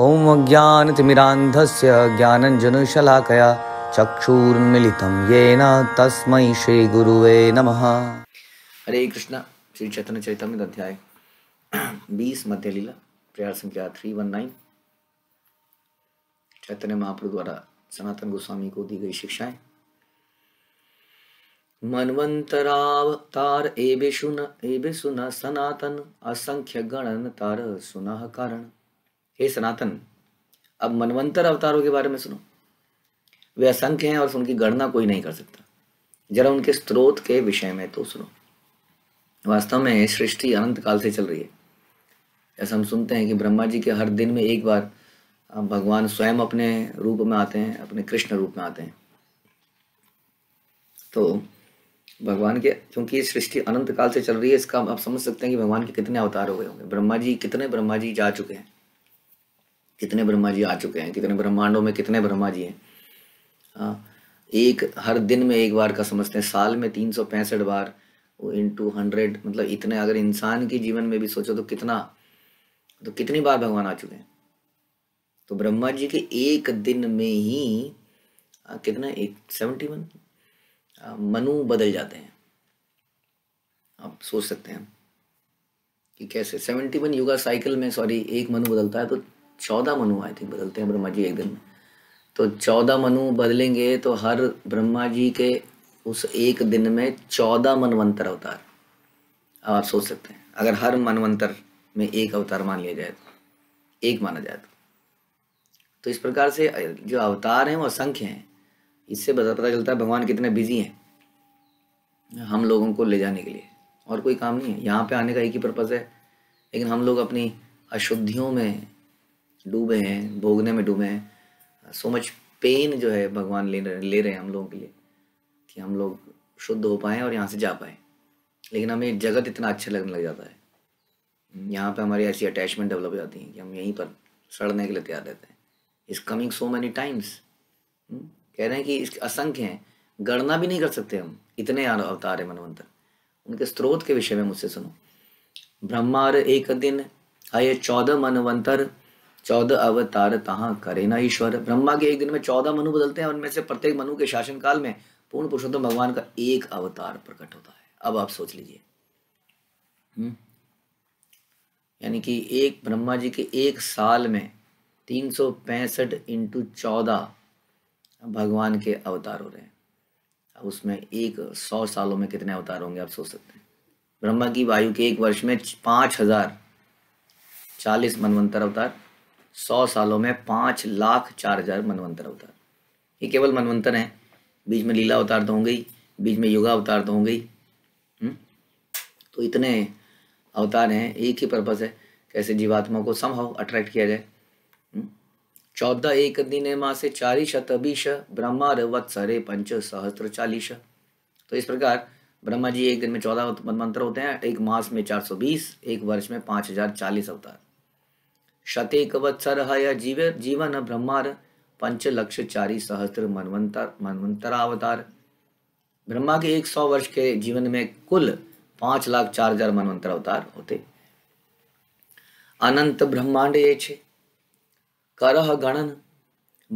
ओम ॐ ज्ञानंजनशलाकया ज्ञानञ्जनशलाकया ये नस्म श्री श्रीगुरुवे नमः हरे कृष्ण श्री चैतन्य चरित अध्याय बीस मध्य लीला प्रयास संख्या three one nine Chaitanya Mahaprabhu द्वारा सनातन गोस्वामी को दी गई शिक्षाएं मनवंतरावतार सुन एबे सुन सनातन असंख्य गणन तार सुनह कारण हे सनातन अब मनवंतर अवतारों के बारे में सुनो वे असंख्य हैं और उनकी गणना कोई नहीं कर सकता जरा उनके स्रोत के विषय में तो सुनो वास्तव में सृष्टि अनंत काल से चल रही है ऐसा हम सुनते हैं कि ब्रह्मा जी के हर दिन में एक बार भगवान स्वयं अपने रूप में आते हैं अपने कृष्ण रूप में आते हैं तो भगवान के क्योंकि ये सृष्टि अनंत काल से चल रही है इसका आप समझ सकते हैं कि भगवान के कितने अवतार हो गए होंगे ब्रह्मा जी कितने ब्रह्मा जी जा चुके हैं कितने ब्रह्मा जी आ चुके हैं कितने ब्रह्मांडों में कितने ब्रह्मा जी हैं हाँ, एक हर दिन में एक बार का समझते हैं साल में तीन सौ पैंसठ बार इन टू हंड्रेड मतलब इतने अगर इंसान के जीवन में भी सोचो तो कितना तो कितनी बार भगवान आ चुके हैं तो ब्रह्मा जी के एक दिन में ही आ, कितना एक सेवेंटी वन मनु बदल जाते हैं आप सोच सकते हैं कि कैसे सेवेंटी वन युगा साइकिल में सॉरी एक मनु बदलता है तो चौदह मनु आई थिंक बदलते हैं ब्रह्मा जी एक दिन में तो चौदह मनु बदलेंगे तो हर ब्रह्मा जी के उस एक दिन में चौदह मनवंतर अवतार अब आप सोच सकते हैं अगर हर मनवंतर में एक अवतार मान लिया जाए तो एक माना जाए तो तो इस प्रकार से जो अवतार हैं वो असंख्य हैं इससे पता चलता है भगवान कितने बिजी हैं हम लोगों को ले जाने के लिए और कोई काम नहीं है यहाँ पे आने का एक ही पर्पज़ है लेकिन हम लोग अपनी अशुद्धियों में डूबे हैं भोगने में डूबे हैं सो मच पेन जो है भगवान ले रहे ले रहे हैं हम लोगों के लिए कि हम लोग शुद्ध हो पाएँ और यहाँ से जा पाएँ लेकिन हमें जगत इतना अच्छा लगने लग जाता है यहाँ पे हमारी ऐसी अटैचमेंट डेवलप हो जाती है कि हम यहीं पर सड़ने के लिए तैयार रहते हैं is coming so many times कह रहे हैं कि इसके असंख्य हैं गणना भी नहीं कर सकते हम इतने अवतार है मनवंतर उनके स्रोत के विषय में मुझसे सुनो ब्रह्मार एक दिन आये चौदह मनवंतर चौदह अवतार तहाँ करे ना ईश्वर ब्रह्मा के एक दिन में चौदह मनु बदलते हैं उनमें से प्रत्येक मनु के शासनकाल में पूर्ण पुरुषोत्तम भगवान का एक अवतार प्रकट होता है अब आप सोच लीजिए हम्म। यानी कि एक ब्रह्मा जी के एक साल में तीन सौ पैंसठ इंटू चौदह भगवान के अवतार हो रहे हैं अब उसमें एक सौ सालों में कितने अवतार होंगे आप सोच सकते हैं ब्रह्मा की वायु के एक वर्ष में पाँच हजार चालीस मनवंतर अवतार सौ सालों में पाँच लाख चार हजार मनवंतर अवतार ये केवल मनवंतर हैं बीच में लीला अवतार तो होंगे ही बीच में युगा अवतार तो होंगे ही हम्म? तो इतने अवतार हैं एक ही पर्पज़ है कैसे जीवात्मा को समहाउ अट्रैक्ट किया जाए हम्म? चौदह एक दिन माँ से चारी शतबीश ब्रह्मा वत्सरे पंच सहस्त्र चालीस तो इस प्रकार ब्रह्मा जी एक दिन में चौदह मनमंत्र होते हैं एक मास में चार सौ बीस एक वर्ष में पाँच हजार चालीस अवतार शतेकवत्सरः य जीव जीवन ब्रह्मार चारी सहस्त्र मनवंतर मनवंतरावतार ब्रह्मा के एक सौ वर्ष के जीवन में कुल पांच लाख चार हजार मनवंतर अवतार होते अनंत ब्रह्मांड ये छे करह गणन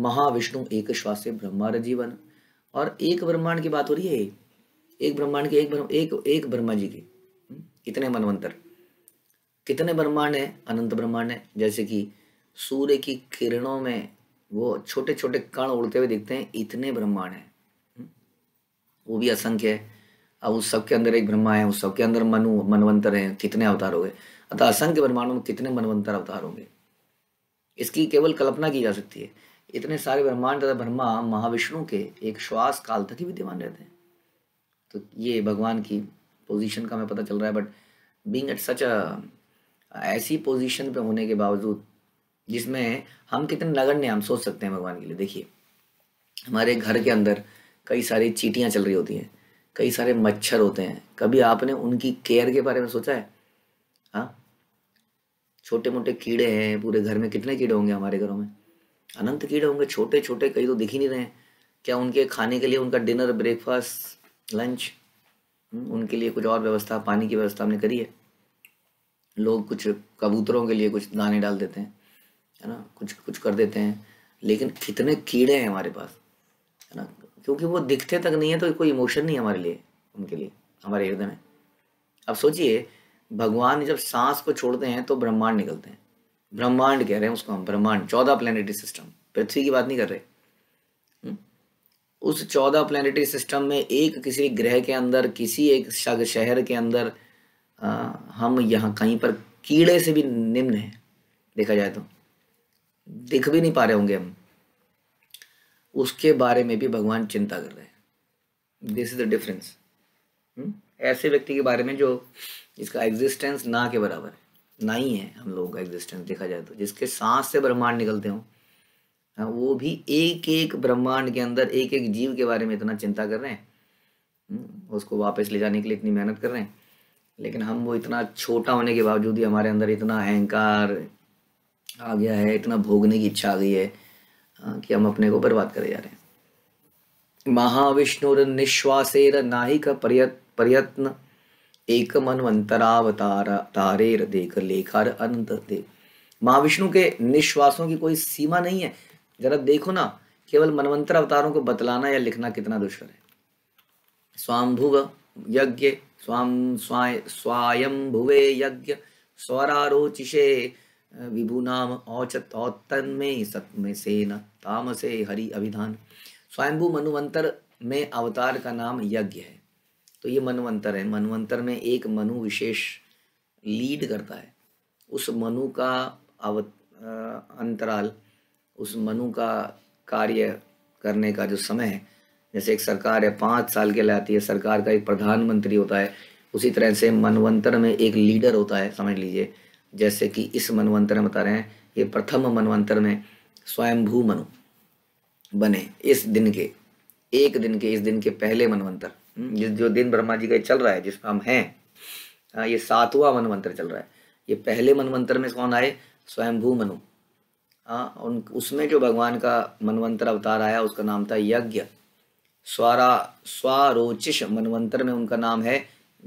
महाविष्णु एक श्वास ब्रह्मार जीवन और एक ब्रह्मांड की बात हो रही है एक ब्रह्मांड के एक ब्रह्म एक एक ब्रह्मा जी के हम्म, इतने मनवंतर कितने ब्रह्मांड हैं अनंत ब्रह्मांड है जैसे कि सूर्य की किरणों में वो छोटे छोटे कण उड़ते हुए दिखते हैं इतने ब्रह्मांड हैं हम्म? वो भी असंख्य है अब उस सबके अंदर एक ब्रह्मा है उस सबके अंदर मनु मनवंतर हैं कितने अवतार हो गए अतः असंख्य ब्रह्मांडों में कितने मनवंतर अवतार होंगे इसकी केवल कल्पना की जा सकती है इतने सारे ब्रह्मांड तथा ब्रह्मा महाविष्णु के एक श्वास काल तक ही विद्यमान रहते हैं तो ये भगवान की पोजीशन का हमें पता चल रहा है but being at such a ऐसी पोजीशन पे होने के बावजूद जिसमें हम कितने नगण्य हम सोच सकते हैं भगवान के लिए देखिए हमारे घर के अंदर कई सारी चीटियाँ चल रही होती हैं कई सारे मच्छर होते हैं कभी आपने उनकी केयर के बारे में सोचा है हाँ छोटे मोटे कीड़े हैं पूरे घर में कितने कीड़े होंगे हमारे घरों में अनंत कीड़े होंगे छोटे छोटे कई तो दिख ही नहीं रहे हैं क्या उनके खाने के लिए उनका डिनर ब्रेकफास्ट लंच उनके लिए कुछ और व्यवस्था पानी की व्यवस्था हमने करी है लोग कुछ कबूतरों के लिए कुछ दाने डाल देते हैं है ना कुछ कुछ कर देते हैं लेकिन कितने कीड़े हैं हमारे पास है ना क्योंकि वो दिखते तक नहीं है तो कोई इमोशन नहीं हमारे लिए उनके लिए हमारे हृदय में अब सोचिए भगवान जब सांस को छोड़ते हैं तो ब्रह्मांड निकलते हैं ब्रह्मांड कह रहे हैं उसको हम ब्रह्मांड चौदह प्लानिटरी सिस्टम पृथ्वी की बात नहीं कर रहे हम्म? उस चौदह प्लानिटरी सिस्टम में एक किसी ग्रह के अंदर किसी एक शहर के अंदर हम यहाँ कहीं पर कीड़े से भी निम्न हैं देखा जाए तो दिख भी नहीं पा रहे होंगे हम उसके बारे में भी भगवान चिंता कर रहे हैं दिस इज द डिफरेंस ऐसे व्यक्ति के बारे में जो जिसका एग्जिस्टेंस ना के बराबर है ना ही है हम लोगों का एग्जिस्टेंस देखा जाए तो जिसके सांस से ब्रह्मांड निकलते हों हाँ, वो भी एक एक ब्रह्मांड के अंदर एक एक जीव के बारे में इतना चिंता कर रहे हैं हम्म? उसको वापस ले जाने के लिए इतनी मेहनत कर रहे हैं लेकिन हम वो इतना छोटा होने के बावजूद ही हमारे अंदर इतना अहंकार आ गया है इतना भोगने की इच्छा आ गई है कि हम अपने को बर्बाद करे जा रहे हैं महाविष्णु निश्वासेर नाहिक प्रयत प्रयत्न एक मनवंतरावतार तारेर देख लेखर अनंत देव महाविष्णु के निश्वासों की कोई सीमा नहीं है जरा देखो ना केवल मनवंतर अवतारों को बतलाना या लिखना कितना दुष्कर है स्वाम्भुव यज्ञ स्वाम स्वाय स्वायंभुवे यज्ञ स्वरारोचिषे विभुनाम औचत औतन्मे सत्म सेन तामसे हरि अभिधान स्वयंभू मनुवंतर में अवतार का नाम यज्ञ है तो ये मनुवंतर है मनुवंतर में एक मनु विशेष लीड करता है उस मनु का अव अंतराल उस मनु का कार्य करने का जो समय है जैसे एक सरकार है पाँच साल के लिए आती है सरकार का एक प्रधानमंत्री होता है उसी तरह से मनवंतर में एक लीडर होता है समझ लीजिए जैसे कि इस मनवंतर में बता रहे हैं ये प्रथम मनवंतर में स्वयंभू मनु बने इस दिन के एक दिन के इस दिन के पहले मनवंतर हम्म, जिस जो दिन ब्रह्मा जी का चल रहा है जिसमें हम हैं हाँ, ये सातवां मनवंतर चल रहा है ये पहले मनवंतर में कौन आए स्वयंभू मनु हाँ उन उसमें जो भगवान का मनवंतर अवतार आया उसका नाम था यज्ञ स्वारा स्वरोचिश मनवंतर में उनका नाम है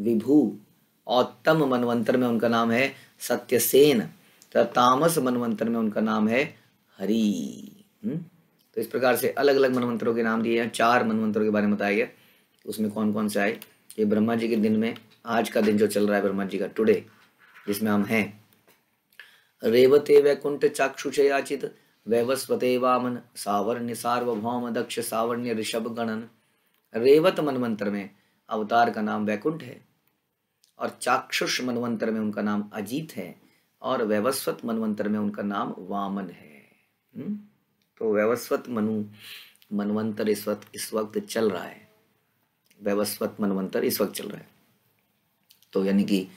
विभू औतम मनवंतर में उनका नाम है सत्यसेन तथा तामस मनवंतर में उनका नाम है हरि हम्म? तो इस प्रकार से अलग अलग मनवंतरों के नाम दिए हैं चार मनवंतरों के बारे में बताया गया उसमें कौन कौन से आए ये ब्रह्मा जी के दिन में आज का दिन जो चल रहा है ब्रह्मा जी का टुडे जिसमें हम हैं रेवते वैकुंठ चाक्षुष याचित वैवस्वते वामन सावर्ण्य सार्वभौम दक्ष सावर्ण्य ऋषभ गणन रेवत मनमंत्र में अवतार का नाम वैकुंठ है और चाक्षुष मनमंत्र में उनका नाम अजीत है और वैवस्वत मनमंत्र में उनका नाम वामन है हुँ? हम्म? तो वैवस्वत मनु मनवंतर इस वक्त इस वक्त चल रहा है वैवस्वत मनवंतर इस वक्त चल रहा है तो यानी कि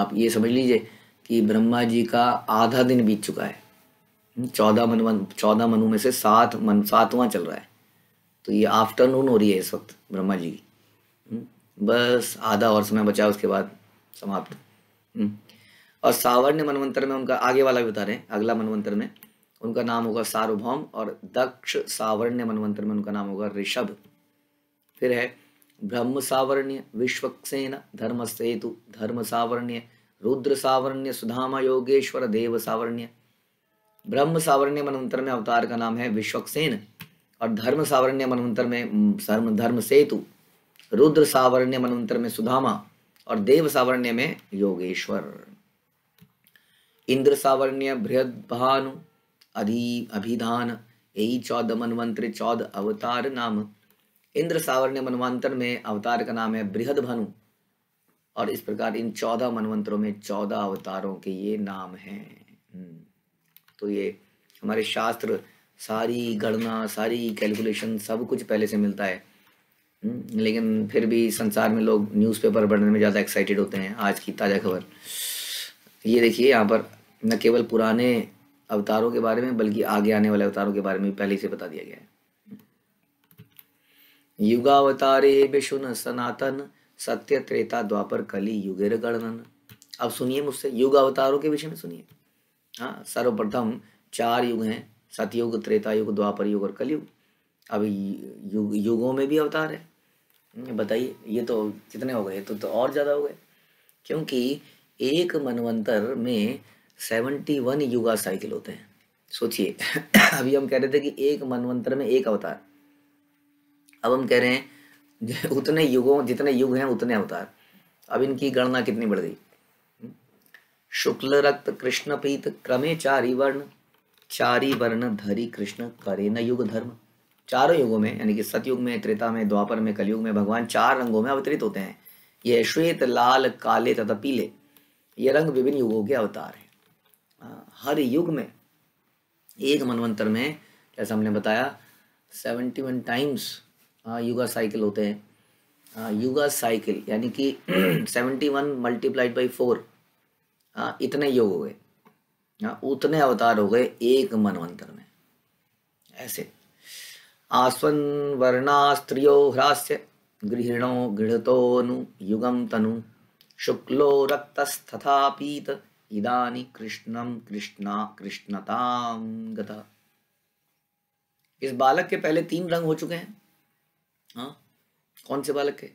आप ये समझ लीजिए कि ब्रह्मा जी का आधा दिन बीत चुका है चौदह मन चौदह मनु में से सात मन सातवां चल रहा है तो ये आफ्टरनून हो रही है इस वक्त ब्रह्मा जी की हम्म, बस आधा और समय बचा उसके बाद समाप्त हम्म, और सावर्ण्य मनवंतर में उनका आगे वाला भी बता रहे हैं अगला मनवंतर में उनका नाम होगा सार्वभौम और दक्ष सावर्ण्य मनवंतर में उनका नाम होगा ऋषभ फिर है ब्रह्म सावर्ण्य विश्वक्सेन धर्म सेतु धर्म सावर्ण्य रुद्र सावर्ण्य सुधामा योगेश्वर देव सावर्ण्य ब्रह्म सावरण्य मनवंतर में अवतार का नाम है विश्वक्सेन और धर्म सावरण्य मनवंतर में धर्म धर्म सेतु रुद्र सावरण्य मनवंतर में सुधामा और देव सावरण्य में योगेश्वर इंद्र सावरण्य बृहद भानु अधि अभिधान यही चौद मनवंत्र चौदह अवतार नाम इंद्र सावरण्य मनवंतर में अवतार का नाम है बृहद भानु और इस प्रकार इन चौदह मनवंतरों में चौदह अवतारों के ये नाम हैं हम्म। तो ये हमारे शास्त्र सारी गणना सारी कैलकुलेशन सब कुछ पहले से मिलता है हम्म, लेकिन फिर भी संसार में लोग न्यूज़पेपर पढ़ने में ज़्यादा एक्साइटेड होते हैं आज की ताज़ा खबर ये देखिए यहाँ पर न केवल पुराने अवतारों के बारे में बल्कि आगे आने वाले अवतारों के बारे में पहले से बता दिया गया है युगावतारे विष्णु सनातन सत्य त्रेता द्वापर कली युगे गणन अब सुनिए मुझसे युग अवतारों के विषय में सुनिए हाँ सर्वप्रथम चार युग हैं सतयुग त्रेता युग द्वापर युग और कलयुग अभी युग युगों में भी अवतार है बताइए ये तो कितने हो गए तो, तो और ज़्यादा हो गए क्योंकि एक मनवंतर में सेवेंटी वन युगा साइकिल होते हैं सोचिए अभी हम कह रहे थे कि एक मनवंतर में एक अवतार अब हम कह रहे हैं उतने युगों जितने युग हैं उतने अवतार अब इनकी गणना कितनी बढ़ गई शुक्ल रक्त कृष्ण पीत क्रमे चारी वर्ण चारी वर्ण धरी कृष्ण करे न युग धर्म चारों युगों में यानी कि सतयुग में त्रेता में द्वापर में कलयुग में भगवान चार रंगों में अवतरित होते हैं ये श्वेत लाल काले तथा पीले ये रंग विभिन्न युगों के अवतार हैं हर युग में एक मनवंतर में जैसा हमने बताया seventy one times yuga cycle होते हैं युगा साइकिल यानी कि seventy one multiplied by four हाँ इतने योग हो गए हाँ उतने अवतार हो गए एक मनवंतर में ऐसे आस्वन वर्णा स्त्रियो ह्रास्य गृहणो गृहतोनु युगम तनु शुक्लो रक्तस्तथा पीत इदानी कृष्णम कृष्णा कृष्णताम गता इस बालक के पहले तीन रंग हो चुके हैं हाँ कौन से बालक के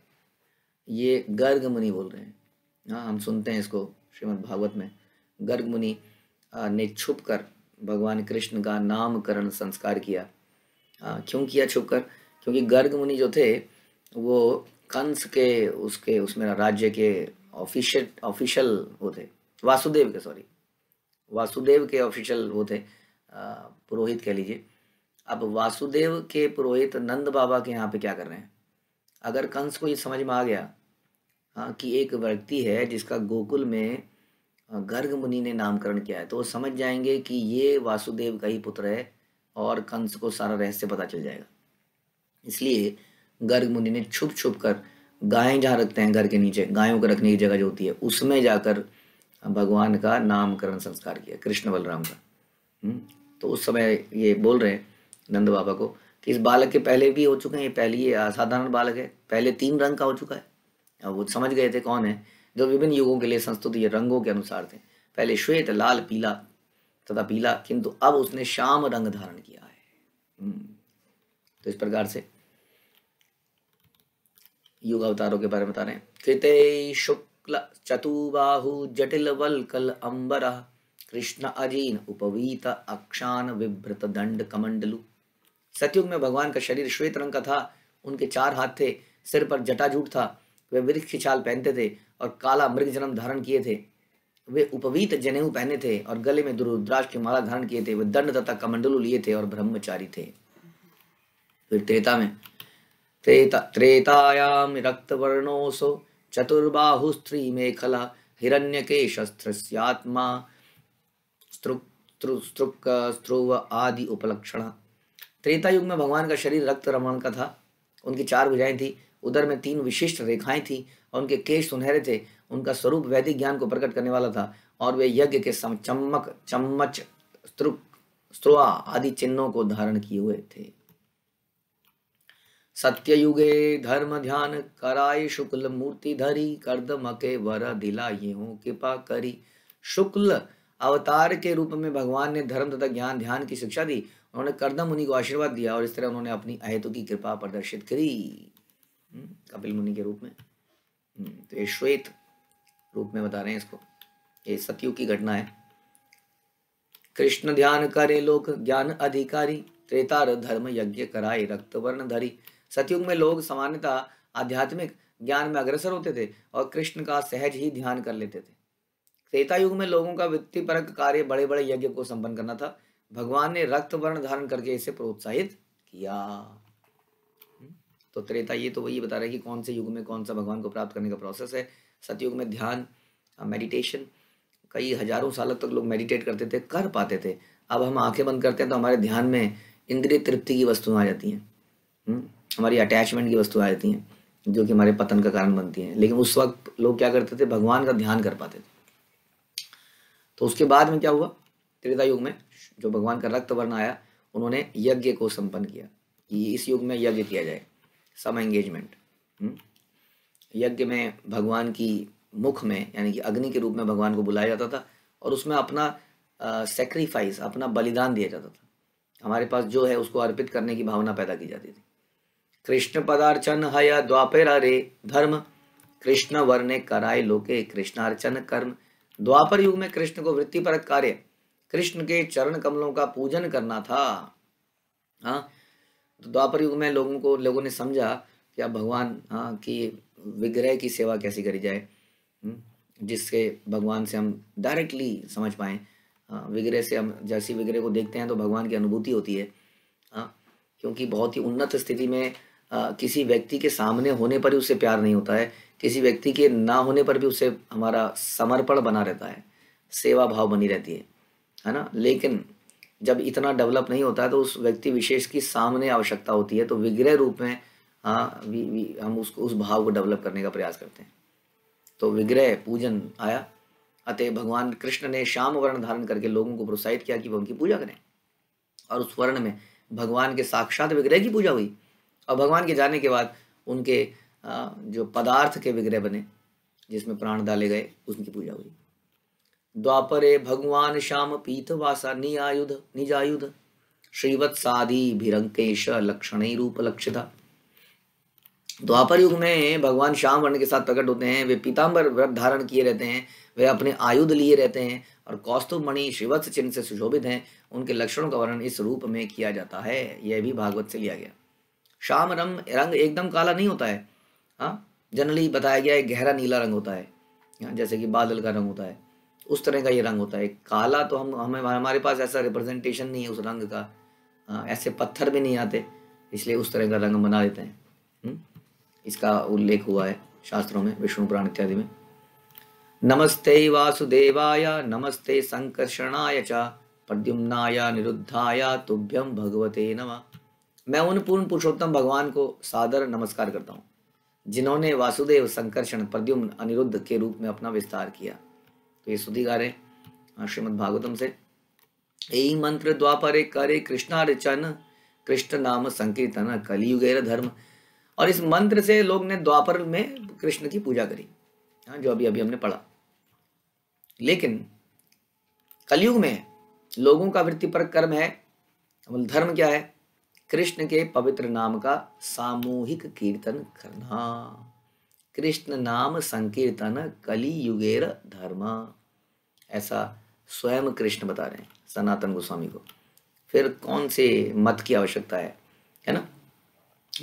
ये गर्ग मुनि बोल रहे हैं हाँ हम सुनते हैं इसको श्रीमद् भागवत में गर्ग मुनि ने छुप कर भगवान कृष्ण का नामकरण संस्कार किया क्यों किया छुप कर क्योंकि गर्ग मुनि जो थे वो कंस के उसके उसमें राज्य के ऑफिशियल ऑफिशियल वो थे वासुदेव के सॉरी वासुदेव के ऑफिशियल वो थे पुरोहित कह लीजिए अब वासुदेव के पुरोहित नंद बाबा के यहाँ पे क्या कर रहे हैं अगर कंस को ये समझ में आ गया हाँ, कि एक व्यक्ति है जिसका गोकुल में गर्ग मुनि ने नामकरण किया है तो वो समझ जाएंगे कि ये वासुदेव का ही पुत्र है और कंस को सारा रहस्य पता चल जाएगा इसलिए गर्ग मुनि ने छुप छुप कर गायें जहाँ रखते हैं घर के नीचे गायों को रखने की जगह जो होती है उसमें जाकर भगवान का नामकरण संस्कार किया कृष्ण बलराम का हम्म, तो उस समय ये बोल रहे हैं नंद बाबा को कि इस बालक के पहले भी हो चुके हैं ये पहली असाधारण बालक है पहले तीन रंग का हो चुका है वो समझ गए थे कौन है जो विभिन्न युगों के लिए संस्तुत ये रंगों के अनुसार थे पहले श्वेत लाल पीला तथा पीला किंतु अब उसने श्याम रंग धारण किया है हम्म। तो इस प्रकार से युग अवतारों के बारे में बता रहे हैं कृत शुक्ल चतुबाहु जटिल वलकल अंबर कृष्ण अजीन उपवीत अक्षान विभ्रत दंड कमंडलु सतयुग में भगवान का शरीर श्वेत रंग का था उनके चार हाथ थे सिर पर जटाजूट था वे वृक्ष की छाल पहनते थे और काला मृग जन्म धारण किए थे वे उपवीत जनेऊ पहने थे और गले में दुरुद्राज के माला धारण किए थे वे दंड तथा कमंडलू लिए थे और ब्रह्मचारी थे फिर त्रेता में त्रेता त्रेतायाम रक्तवर्णोऽसो चतुर्बाहु स्त्री मेखला हिरण्य के शस्त्रस्यात्मा स्त्रुक स्त्रुव आदि उपलक्षण त्रेता युग में भगवान का शरीर रक्त रमण का था उनकी चार भुजाएं थी उधर में तीन विशिष्ट रेखाएं थी और उनके केश सुनहरे थे उनका स्वरूप वैदिक ज्ञान को प्रकट करने वाला था और वे यज्ञ के सम चम्मक चम्मच स्त्रुआ आदि चिन्हों को धारण किए हुए थे युगे धर्म ध्यान कराय शुक्ल मूर्ति धरी मके वर दिला कृपा करी शुक्ल अवतार के रूप में भगवान ने धर्म तथा ज्ञान ध्यान की शिक्षा दी उन्होंने कर्दम मुनि को आशीर्वाद दिया और इस तरह उन्होंने अपनी अहेतु की कृपा प्रदर्शित करी हम्म, कपिल मुनि के रूप में हम्म, तो ये श्वेत रूप में बता रहे हैं इसको ये सतयुग की घटना है कृष्ण ध्यान करे लोक ज्ञान अधिकारी त्रेतार धर्म यज्ञ कराए रक्तवर्ण धरी सतयुग में लोग सामान्यतः आध्यात्मिक ज्ञान में अग्रसर होते थे और कृष्ण का सहज ही ध्यान कर लेते थे त्रेता युग में लोगों का वित्तीय परक कार्य बड़े बड़े यज्ञ को संपन्न करना था भगवान ने रक्त वर्ण धारण करके इसे प्रोत्साहित किया तो त्रेता ये तो वही बता रहे हैं कि कौन से युग में कौन सा भगवान को प्राप्त करने का प्रोसेस है सतयुग में ध्यान मेडिटेशन कई हजारों सालों तक लोग मेडिटेट करते थे कर पाते थे अब हम आंखें बंद करते हैं तो हमारे ध्यान में इंद्रिय तृप्ति की वस्तुएं आ जाती हैं हम्म, हमारी अटैचमेंट की वस्तुएं आ जाती हैं जो कि हमारे पतन का कारण बनती हैं लेकिन उस वक्त लोग क्या करते थे भगवान का ध्यान कर पाते थे तो उसके बाद में क्या हुआ त्रेता युग में जो भगवान का रक्त वर्ण आया उन्होंने यज्ञ को संपन्न किया इस युग में यज्ञ किया जाए सम एंगेजमेंट hmm? यज्ञ में भगवान की मुख में यानी कि अग्नि के रूप में भगवान को बुलाया जाता था और उसमें अपना सेक्रीफाइस अपना बलिदान दिया जाता था हमारे पास जो है उसको अर्पित करने की भावना पैदा की जाती थी कृष्ण पदार्चन हय द्वापर अरे धर्म कृष्ण वर्ण कराए लोके कृष्णार्चन कर्म द्वापर युग में कृष्ण को वृत्तिपरक कार्य कृष्ण के चरण कमलों का पूजन करना था हाँ तो द्वापर युग में लोगों को लोगों ने समझा कि अब भगवान हाँ की विग्रह की सेवा कैसी करी जाए हम्म, जिसके भगवान से हम डायरेक्टली समझ पाएँ हाँ, विग्रह से हम जैसी विग्रह को देखते हैं तो भगवान की अनुभूति होती है हाँ क्योंकि बहुत ही उन्नत स्थिति में आ, किसी व्यक्ति के सामने होने पर ही उसे प्यार नहीं होता है किसी व्यक्ति के ना होने पर भी उसे हमारा समर्पण बना रहता है सेवा भाव बनी रहती है है ना लेकिन जब इतना डेवलप नहीं होता है तो उस व्यक्ति विशेष की सामने आवश्यकता होती है तो विग्रह रूप में हाँ हम उसको उस भाव को डेवलप करने का प्रयास करते हैं तो विग्रह पूजन आया अतः भगवान कृष्ण ने श्याम वर्ण धारण करके लोगों को प्रोत्साहित किया कि वह उनकी पूजा करें और उस वर्ण में भगवान के साक्षात विग्रह की पूजा हुई और भगवान के जाने के बाद उनके जो पदार्थ के विग्रह बने जिसमें प्राण डाले गए उनकी पूजा हुई द्वापरे भगवान श्याम पीतवासा निआयुध निजायुध श्रीवत्सादी भिरंकेश लक्षण रूप लक्षिता द्वापर युग में भगवान श्याम वर्ण के साथ प्रकट होते हैं वे पीताम्बर व्रत धारण किए रहते हैं वे अपने आयुध लिए रहते हैं और कौस्तुभ मणि श्रीवत्स चिन्ह से सुशोभित हैं उनके लक्षणों का वर्णन इस रूप में किया जाता है यह भी भागवत से लिया गया श्याम रंग रंग एकदम काला नहीं होता है हाँ जनरली बताया गया है गहरा नीला रंग होता है हाँ? जैसे कि बादल का रंग होता है उस तरह का ये रंग होता है काला तो हम हमें हमारे पास ऐसा रिप्रेजेंटेशन नहीं है उस रंग का आ, ऐसे पत्थर भी नहीं आते इसलिए उस तरह का रंग बना देते हैं हम्म? इसका उल्लेख हुआ है शास्त्रों में विष्णु पुराण इत्यादि में नमस्ते वासुदेवाय नमस्ते संकर्षणाय च प्रद्युम्नाय निरुद्धाय तुभ्यम भगवते नमः मैं उन पूर्ण पुरुषोत्तम भगवान को सादर नमस्कार करता हूँ जिन्होंने वासुदेव संकर्षण प्रद्युम्न अनिरुद्ध के रूप में अपना विस्तार किया तो ये सुधिगार है हाँ, श्रीमद भागवतम से यही मंत्र द्वापरे करे कृष्णा कृष्ण नाम संकीर्तन कलियुगेर धर्म और इस मंत्र से लोग ने द्वापर में कृष्ण की पूजा करी हाँ जो अभी अभी हमने पढ़ा लेकिन कलयुग में लोगों का वृत्ति पर कर्म है मतलब धर्म क्या है कृष्ण के पवित्र नाम का सामूहिक कीर्तन करना कृष्ण नाम संकीर्तन कली युगेर धर्म ऐसा स्वयं कृष्ण बता रहे हैं सनातन गोस्वामी को फिर कौन से मत की आवश्यकता है है ना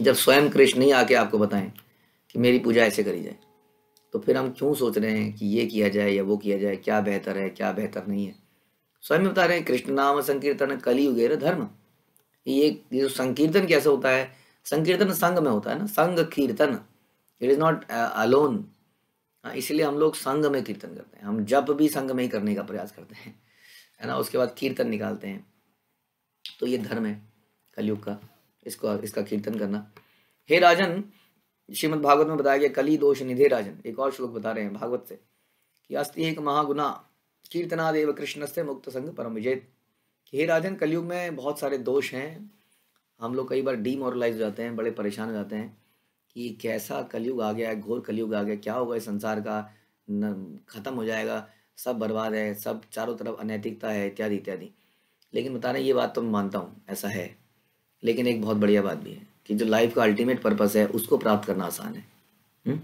जब स्वयं कृष्ण ही आके आपको बताएं कि मेरी पूजा ऐसे करी जाए तो फिर हम क्यों सोच रहे हैं कि ये किया जाए या वो किया जाए क्या बेहतर है क्या बेहतर नहीं है स्वयं बता रहे हैं कृष्ण नाम संकीर्तन कली युगेर धर्म ये ये संकीर्तन कैसे होता है संकीर्तन संघ में होता है ना संघ कीर्तन इट इज़ नॉट अलोन इसलिए हम लोग संघ में कीर्तन करते हैं हम जब भी संघ में ही करने का प्रयास करते हैं है ना उसके बाद कीर्तन निकालते हैं तो ये धर्म है कलयुग का इसको इसका कीर्तन करना हे राजन श्रीमद भागवत में बताया गया कली दोष निधे राजन एक और श्लोक बता रहे हैं भागवत से कि अस्ति एक महागुना कीर्तनादेव कृष्ण से मुक्त संघ परम विजय हे राजन कलयुग में बहुत सारे दोष हैं हम लोग कई बार डीमोरलाइज हो जाते हैं बड़े परेशान हो जाते हैं कि कैसा कलयुग आ गया है घोर कलयुग आ गया क्या होगा इस संसार का ख़त्म हो जाएगा सब बर्बाद है सब चारों तरफ अनैतिकता है इत्यादि इत्यादि लेकिन बता रहे ये बात तो मैं मानता हूँ ऐसा है लेकिन एक बहुत बढ़िया बात भी है कि जो लाइफ का अल्टीमेट पर्पस है उसको प्राप्त करना आसान है हुँ?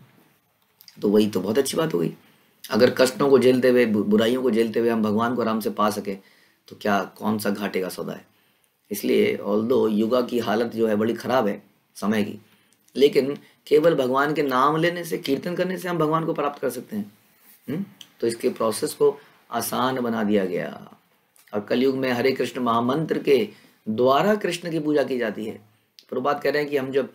तो वही तो बहुत अच्छी बात हो गई अगर कष्टों को झेलते हुए बुराइयों को झेलते हुए हम भगवान को आराम से पा सकें तो क्या कौन सा घाटे का सौदा है इसलिए ऑल दो युगा की हालत जो है बड़ी ख़राब है समय की लेकिन केवल भगवान के नाम लेने से कीर्तन करने से हम भगवान को प्राप्त कर सकते हैं हुँ? हम्म? तो इसके प्रोसेस को आसान बना दिया गया और कलयुग में हरे कृष्ण महामंत्र के द्वारा कृष्ण की पूजा की जाती है प्रभात कह रहे हैं कि हम जब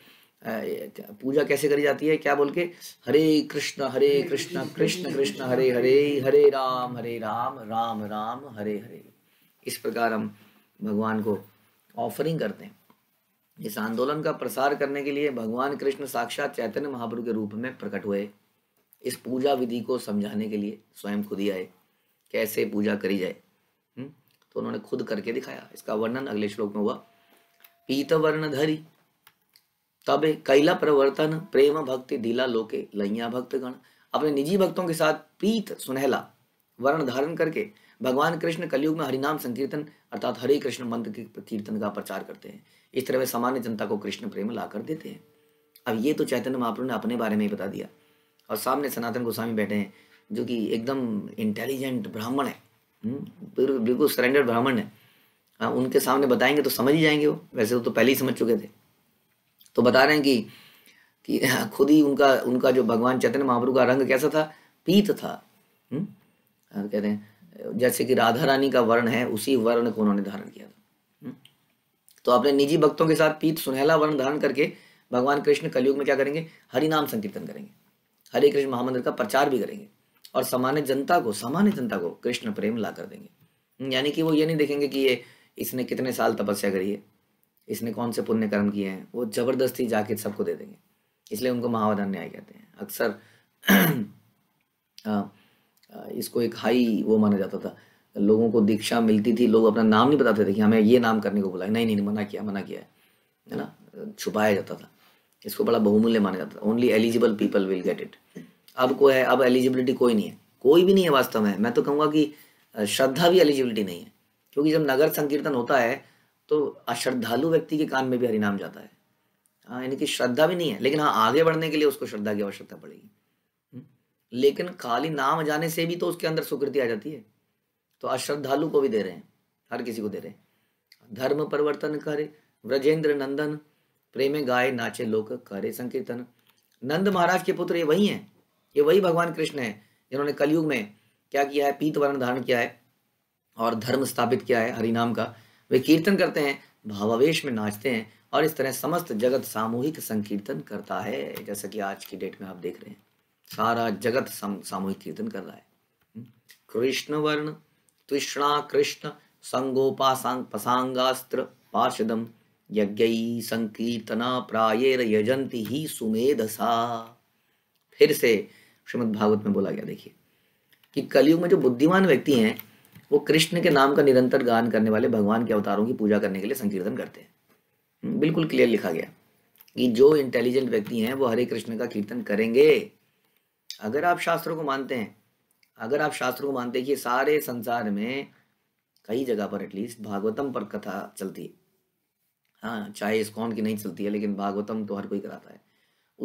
पूजा कैसे करी जाती है क्या बोल के हरे कृष्ण हरे कृष्ण कृष्ण कृष्ण हरे हरे हरे राम हरे राम राम राम हरे हरे इस प्रकार हम भगवान को ऑफरिंग करते हैं इस आंदोलन का प्रसार करने के लिए भगवान कृष्ण साक्षात चैतन्य महाप्रभु के रूप में प्रकट हुए इस पूजा विधि को समझाने के लिए स्वयं खुद ही आए कैसे पूजा करी जाए हम्म, तो उन्होंने खुद करके दिखाया इसका वर्णन अगले श्लोक में हुआ पीत वर्ण धरी तब कैला प्रवर्तन प्रेम भक्ति दिला लोके लइया भक्त गण अपने निजी भक्तों के साथ पीत सुनहला वर्ण धारण करके भगवान कृष्ण कलयुग में हरिनाम संकीर्तन अर्थात हरे कृष्ण मंत्र के कीर्तन का प्रचार करते हैं इस तरह वे सामान्य जनता को कृष्ण प्रेम ला कर देते हैं अब ये तो चैतन्य महाप्रभु ने अपने बारे में ही बता दिया और सामने सनातन गोस्वामी बैठे हैं जो कि एकदम इंटेलिजेंट ब्राह्मण है हम्म, बिल्कुल सरेंडर ब्राह्मण है आ, हाँ, उनके सामने बताएंगे तो समझ ही जाएंगे वो वैसे वो तो पहले ही समझ चुके थे तो बता रहे हैं कि कि हाँ, खुद ही उनका उनका जो भगवान चैतन्य महाप्रभु का रंग कैसा था पीत था हम्म, हाँ, कहते हैं जैसे कि राधा रानी का वर्ण है उसी वर्ण को उन्होंने धारण किया था हम्म? तो अपने निजी भक्तों के साथ पीत सुनहला वर्ण धारण करके भगवान कृष्ण कलयुग में क्या करेंगे हरिनाम संकीर्तन करेंगे हरे कृष्ण महामंदिर का प्रचार भी करेंगे और सामान्य जनता को सामान्य जनता को कृष्ण प्रेम ला कर देंगे हम्म, यानी कि वो ये नहीं देखेंगे कि ये इसने कितने साल तपस्या करी है इसने कौन से पुण्य कर्म किए हैं वो जबरदस्ती जाके सबको दे देंगे इसलिए उनको महावदान न्याय कहते हैं अक्सर इसको एक हाई वो माना जाता था लोगों को दीक्षा मिलती थी लोग अपना नाम नहीं बताते थे कि हमें ये नाम करने को बुलाया नहीं नहीं नहीं मना किया मना किया है ना छुपाया जाता था इसको बड़ा बहुमूल्य माना जाता था only eligible people will get it अब को है अब एलिजिबिलिटी कोई नहीं है कोई भी नहीं है वास्तव में मैं तो कहूँगा कि श्रद्धा भी एलिजिबिलिटी नहीं है क्योंकि जब नगर संकीर्तन होता है तो अश्रद्धालु व्यक्ति के कान में भी हरिनाम जाता है हाँ यानी कि श्रद्धा भी नहीं है लेकिन हाँ आगे बढ़ने के लिए उसको श्रद्धा की आवश्यकता पड़ेगी लेकिन खाली नाम जाने से भी तो उसके अंदर सुकृति आ जाती है तो अश्रद्धालु को भी दे रहे हैं हर किसी को दे रहे हैं धर्म परिवर्तन करे व्रजेंद्र नंदन प्रेम गाय नाचे लोक करे संकीर्तन नंद महाराज के पुत्र ये वही हैं ये वही भगवान कृष्ण हैं जिन्होंने कलयुग में क्या किया है पीत वर्ण धारण किया है और धर्म स्थापित किया है हरिनाम का वे कीर्तन करते हैं भावावेश में नाचते हैं और इस तरह समस्त जगत सामूहिक संकीर्तन करता है जैसा कि आज की डेट में आप देख रहे हैं सारा जगत सामूहिक कीर्तन कर रहा है हम्म? कृष्ण वर्ण तृष्णा कृष्ण संगोपासांग पार्षदम यज्ञ संकीर्तना प्रायेर यजंती ही सुमेधसा फिर से श्रीमद् भागवत में बोला गया देखिए कि कलयुग में जो बुद्धिमान व्यक्ति हैं वो कृष्ण के नाम का निरंतर गान करने वाले भगवान के अवतारों की पूजा करने के लिए संकीर्तन करते हैं हम्म? बिल्कुल क्लियर लिखा गया कि जो इंटेलिजेंट व्यक्ति हैं वो हरे कृष्ण का कीर्तन करेंगे अगर आप शास्त्रों को मानते हैं अगर आप शास्त्रों को मानते हैं कि सारे संसार में कई जगह पर एटलीस्ट भागवतम पर कथा चलती है हाँ चाहे इस कौन की नहीं चलती है लेकिन भागवतम तो हर कोई कराता है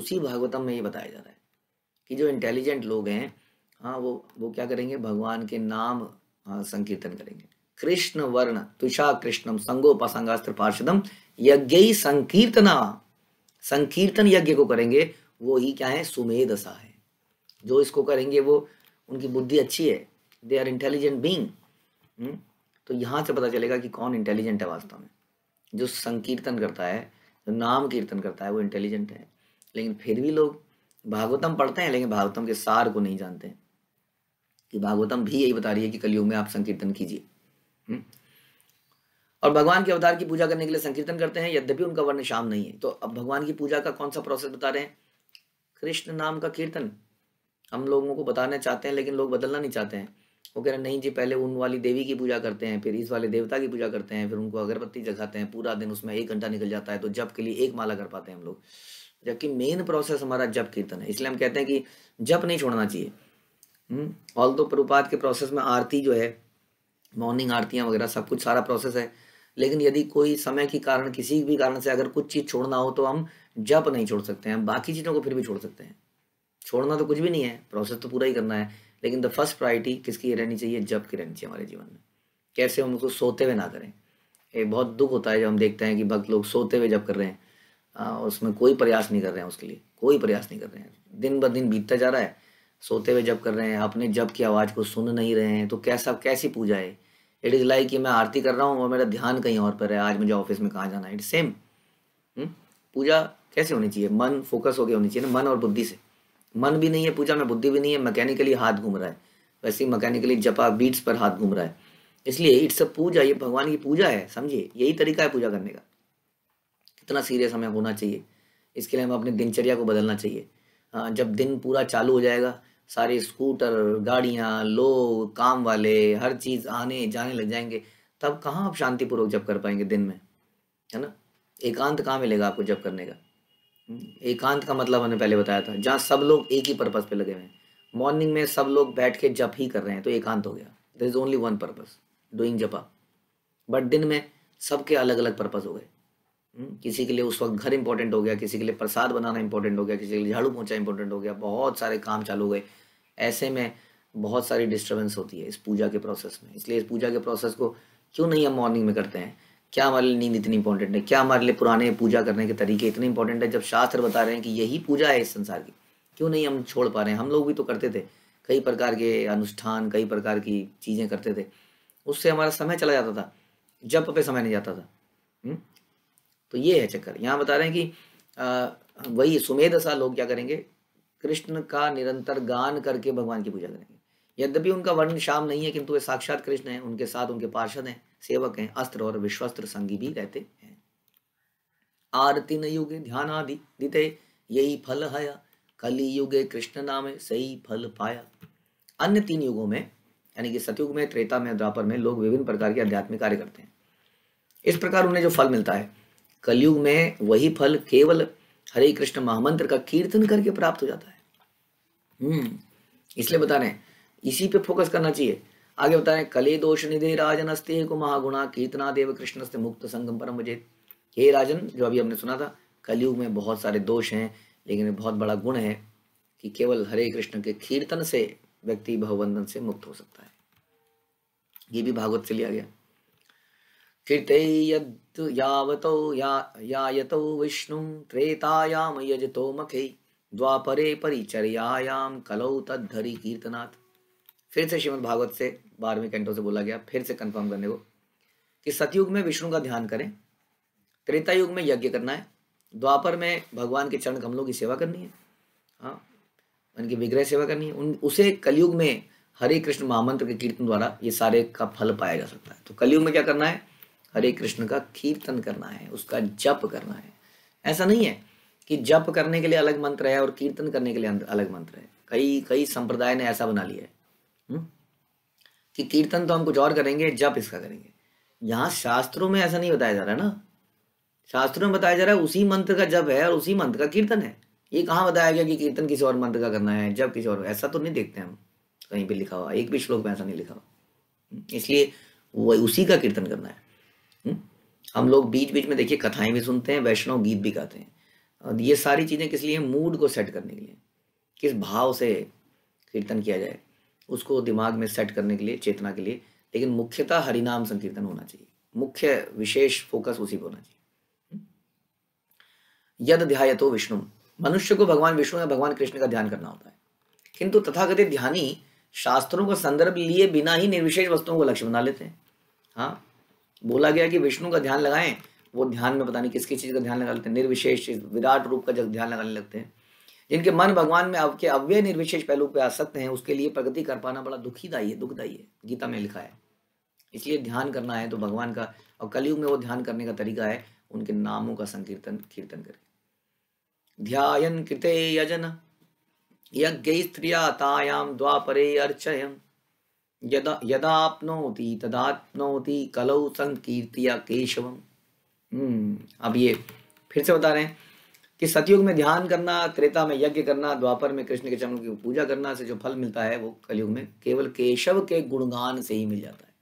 उसी भागवतम में ये बताया जा रहा है कि जो इंटेलिजेंट लोग हैं हाँ वो वो क्या करेंगे भगवान के नाम हाँ, संकीर्तन करेंगे कृष्ण वर्ण तुषा कृष्णम संगोपसंगास्त्र पार्षदम यज्ञ ही संकीर्तना संकीर्तन यज्ञ को करेंगे वो ही क्या है सुमेधसा है जो इसको करेंगे वो उनकी बुद्धि अच्छी है दे आर इंटेलिजेंट बींग तो यहाँ से पता चलेगा कि कौन इंटेलिजेंट है वास्तव में जो संकीर्तन करता है जो नाम कीर्तन करता है वो इंटेलिजेंट है लेकिन फिर भी लोग भागवतम पढ़ते हैं लेकिन भागवतम के सार को नहीं जानते कि भागवतम भी यही बता रही है कि कलयुग में आप संकीर्तन कीजिए हम्म? और भगवान के अवतार की पूजा करने के लिए संकीर्तन करते हैं यद्यपि उनका वर्ण शाम नहीं है तो अब भगवान की पूजा का कौन सा प्रोसेस बता रहे हैं कृष्ण नाम का कीर्तन हम लोगों को बताना चाहते हैं लेकिन लोग बदलना नहीं चाहते हैं वो कह रहे नहीं जी पहले उन वाली देवी की पूजा करते हैं फिर इस वाले देवता की पूजा करते हैं फिर उनको अगरबत्ती जगाते हैं पूरा दिन उसमें एक घंटा निकल जाता है तो जब के लिए एक माला कर पाते हैं हम लोग जबकि मेन प्रोसेस हमारा जप कीर्तन है इसलिए हम कहते हैं कि जप नहीं छोड़ना चाहिए ऑल दो प्रपात के प्रोसेस में आरती जो है मॉर्निंग आरतियाँ वगैरह सब कुछ सारा प्रोसेस है लेकिन यदि कोई समय के कारण किसी भी कारण से अगर कुछ चीज़ छोड़ना हो तो हम जप नहीं छोड़ सकते हैं हम बाकी चीज़ों को फिर भी छोड़ सकते हैं छोड़ना तो कुछ भी नहीं है प्रोसेस तो पूरा ही करना है लेकिन द फर्स्ट प्रायोरिटी किसकी रहनी चाहिए जब की रहनी चाहिए हमारे जीवन में कैसे हम उसको सोते हुए ना करें ये बहुत दुख होता है जब हम देखते हैं कि भक्त लोग सोते हुए जब कर रहे हैं आ, उसमें कोई प्रयास नहीं कर रहे हैं उसके लिए कोई प्रयास नहीं कर रहे हैं दिन ब दिन बीतता जा रहा है सोते हुए जब कर रहे हैं अपने जब की आवाज़ को सुन नहीं रहे हैं तो कैसा कैसी पूजा है इट इज़ लाइक कि मैं आरती कर रहा हूँ और मेरा ध्यान कहीं और पर है आज मुझे ऑफिस में कहाँ जाना है इट सेम हम्म? पूजा कैसे होनी चाहिए मन फोकस होकर होनी चाहिए ना मन और बुद्धि से मन भी नहीं है पूजा में बुद्धि भी नहीं है मैकेनिकली हाथ घूम रहा है वैसे ही मैकेनिकली जपा बीट्स पर हाथ घूम रहा है इसलिए इट्स अ पूजा ये भगवान की पूजा है समझिए यही तरीका है पूजा करने का कितना सीरियस हमें होना चाहिए इसके लिए हमें अपनी दिनचर्या को बदलना चाहिए हाँ, जब दिन पूरा चालू हो जाएगा सारे स्कूटर गाड़ियाँ लोग काम वाले हर चीज़ आने जाने लग जाएंगे तब कहाँ आप शांतिपूर्वक जब कर पाएंगे दिन में है ना एकांत कहाँ मिलेगा आपको जब करने का हम्म। एकांत का मतलब हमने पहले बताया था जहाँ सब लोग एक ही पर्पज पे लगे हुए हैं मॉर्निंग में सब लोग बैठ के जप ही कर रहे हैं तो एकांत हो गया there is only one purpose doing japa but दिन में सबके अलग अलग पर्पज हो गए हम्म, किसी के लिए उस वक्त घर इंपॉर्टेंट हो गया किसी के लिए प्रसाद बनाना इंपॉर्टेंट हो गया किसी के लिए झाड़ू पोछा इंपॉर्टेंट हो गया बहुत सारे काम चालू हो गए ऐसे में बहुत सारी डिस्टर्बेंस होती है इस पूजा के प्रोसेस में इसलिए इस पूजा के प्रोसेस को क्यों नहीं हम मॉर्निंग में करते हैं क्या हमारे लिए नींद इतनी इंपॉर्टेंट है क्या हमारे लिए पुराने पूजा करने के तरीके इतने इंपॉर्टेंट है जब शास्त्र बता रहे हैं कि यही पूजा है इस संसार की क्यों नहीं हम छोड़ पा रहे हैं हम लोग भी तो करते थे कई प्रकार के अनुष्ठान कई प्रकार की चीज़ें करते थे उससे हमारा समय चला जाता था जब पे समय नहीं जाता था हम्म? तो ये है चक्कर यहाँ बता रहे हैं कि वही सुमेध सा लोग क्या करेंगे कृष्ण का निरंतर गान करके भगवान की पूजा करेंगे यद्यपि उनका वर्ण शाम नहीं है किंतु वे साक्षात कृष्ण हैं उनके साथ उनके पार्षद हैं सेवक हैं अस्त्र और विश्वस्त्र संगी भी रहते हैं आरती न युगे ध्यान आदि दिते यही फल हया कली युगे कृष्ण नामे सही फल पाया अन्य तीन युगों में यानी कि सतयुग में त्रेता में द्वापर में लोग विभिन्न प्रकार के आध्यात्मिक कार्य करते हैं इस प्रकार उन्हें जो फल मिलता है कलयुग में वही फल केवल हरे कृष्ण महामंत्र का कीर्तन करके प्राप्त हो जाता है हम्म इसलिए बता रहे इसी पे फोकस करना चाहिए आगे बता रहे कले दोष निधे राजन अस्ते को महागुणा देव कृष्ण से मुक्त संगम परम मुझे हे राजन जो अभी हमने सुना था कलयुग में बहुत सारे दोष हैं लेकिन बहुत बड़ा गुण है कि केवल हरे कृष्ण के कीर्तन से व्यक्ति भवबंधन से मुक्त हो सकता है ये भी भागवत से लिया गया यावतो या विष्णु त्रेतायाम यजतो मखे द्वापरे परिचर्यायाम कलौ तद्धरी कीर्तनाथ फिर से श्रीमद भागवत से बारहवें कैंटो से बोला गया फिर से कंफर्म करने को कि सतयुग में विष्णु का ध्यान करें त्रेता युग में यज्ञ करना है द्वापर में भगवान के चरण कमलों की सेवा करनी है हाँ उनकी विग्रह सेवा करनी है उन उसे कलयुग में हरे कृष्ण महामंत्र के कीर्तन द्वारा ये सारे का फल पाया जा सकता है तो कलयुग में क्या करना है हरे कृष्ण का कीर्तन करना है उसका जप करना है ऐसा नहीं है कि जप करने के लिए अलग मंत्र है और कीर्तन करने के लिए अलग मंत्र है कई कई संप्रदाय ने ऐसा बना लिया है हुँ? हम्म? कि कीर्तन तो हम कुछ और करेंगे जप इसका करेंगे यहाँ शास्त्रों में ऐसा नहीं बताया जा रहा है ना शास्त्रों में बताया जा रहा है उसी मंत्र का जप है और उसी मंत्र का कीर्तन है ये कहाँ बताया गया कि कीर्तन किसी और मंत्र का करना है जब किसी और ऐसा तो नहीं देखते हम कहीं भी लिखा हुआ एक भी श्लोक में ऐसा नहीं लिखा हुआ हम्म, इसलिए वो उसी का कीर्तन करना है हम्म, हम लोग बीच बीच में देखिए कथाएं भी सुनते हैं वैष्णव गीत भी गाते हैं और ये सारी चीज़ें किस लिए मूड को सेट करने के लिए किस भाव से कीर्तन किया जाए उसको दिमाग में सेट करने के लिए चेतना के लिए लेकिन मुख्यतः हरिनाम संकीर्तन होना चाहिए मुख्य विशेष फोकस उसी पर होना चाहिए यद ध्याय तो विष्णु मनुष्य को भगवान विष्णु या भगवान कृष्ण का ध्यान करना होता है किंतु तथाकथित ध्यानी शास्त्रों का संदर्भ लिए बिना ही निर्विशेष वस्तुओं को लक्ष्य बना लेते हैं हाँ बोला गया कि विष्णु का ध्यान लगाएं वो ध्यान में पता नहीं किसकी चीज़ का ध्यान लगा लेते हैं निर्विशेष विराट रूप का जब ध्यान लगाने लगते हैं जिनके मन भगवान में आपके अव्यय निर्विशेष पहलू पे आसक्त हैं उसके लिए प्रगति कर पाना बड़ा दुखीदायी है दुखदायी है गीता में लिखा है इसलिए ध्यान करना है तो भगवान का और कलयुग में वो ध्यान करने का तरीका है उनके नामों का संकीर्तन कीर्तन करके ध्यान कृते यजन यज्ञ स्त्रिया तायाम द्वापरे अर्चय यदा यदाप्नोति तदाप्नोति कलौ संकीर्तिया केशवम हम्म, अब ये फिर से बता रहे हैं कि सतयुग में ध्यान करना त्रेता में यज्ञ करना द्वापर में कृष्ण के चरणों की पूजा करना से जो फल मिलता है वो कलयुग में केवल केशव के गुणगान से ही मिल जाता है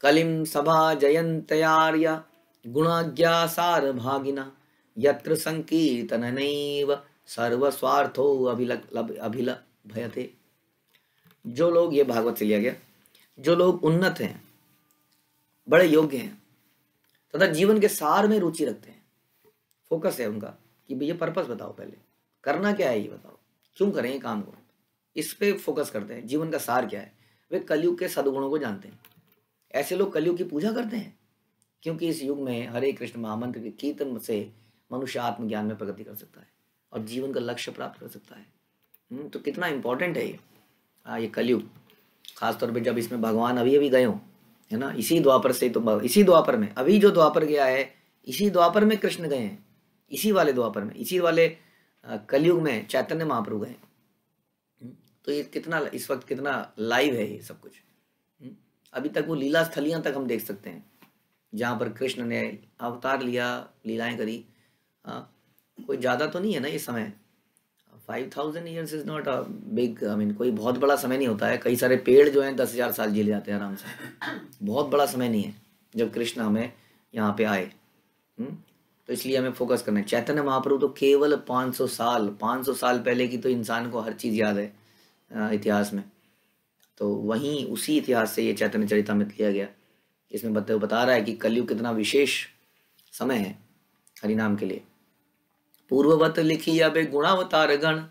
कलिम सभा जयंत गुणाज्ञा सार भागिना यत्र संकीर्तन नैव अभिल अभिल भयते जो लोग ये भागवत से लिया गया जो लोग उन्नत हैं बड़े योग्य हैं तथा जीवन के सार में रुचि रखते हैं फोकस है उनका कि भैया पर्पस बताओ पहले करना क्या है ये बताओ क्यों करें ये काम को इस पर फोकस करते हैं जीवन का सार क्या है वे कलयुग के सदगुणों को जानते हैं ऐसे लोग कलयुग की पूजा करते हैं क्योंकि इस युग में हरे कृष्ण महामंत्र के कीर्तन से मनुष्य आत्मज्ञान में प्रगति कर सकता है और जीवन का लक्ष्य प्राप्त कर सकता है हम्म, तो कितना इम्पोर्टेंट है ये हाँ ये कलयुग खासतौर पर जब इसमें भगवान अभी अभी गए हों है ना इसी द्वापर से तो इसी द्वापर में अभी जो द्वापर गया है इसी द्वापर में कृष्ण गए हैं इसी वाले द्वापर में इसी वाले कलयुग में चैतन्य महाप्रभु हैं हम्म, तो ये कितना इस वक्त कितना लाइव है ये सब कुछ हम्म, अभी तक वो लीला स्थलियाँ तक हम देख सकते हैं जहाँ पर कृष्ण ने अवतार लिया लीलाएं करी आ, कोई ज़्यादा तो नहीं है ना ये समय five thousand years is not a big I mean कोई बहुत बड़ा समय नहीं होता है कई सारे पेड़ जो हैं दस हज़ार साल जी ले जाते हैं आराम से बहुत बड़ा समय नहीं है जब कृष्ण हमें यहाँ पे आए हुँ? हम्म, तो इसलिए हमें फोकस करना है चैतन्य महाप्रभु तो केवल 500 साल 500 साल पहले की तो इंसान को हर चीज़ याद है इतिहास में तो वहीं उसी इतिहास से ये चैतन्य अमित लिया गया इसमें बता बता रहा है कि कलयुग कितना विशेष समय है हरिनाम के लिए पूर्ववत लिखी या बे गुणावतार गण